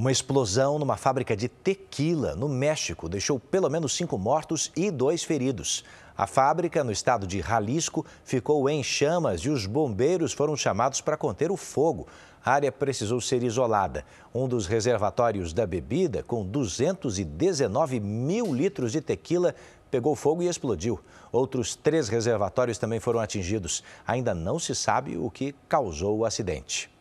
Uma explosão numa fábrica de tequila, no México, deixou pelo menos cinco mortos e dois feridos. A fábrica, no estado de Jalisco, ficou em chamas e os bombeiros foram chamados para conter o fogo. A área precisou ser isolada. Um dos reservatórios da bebida, com 219 mil litros de tequila, pegou fogo e explodiu. Outros três reservatórios também foram atingidos. Ainda não se sabe o que causou o acidente.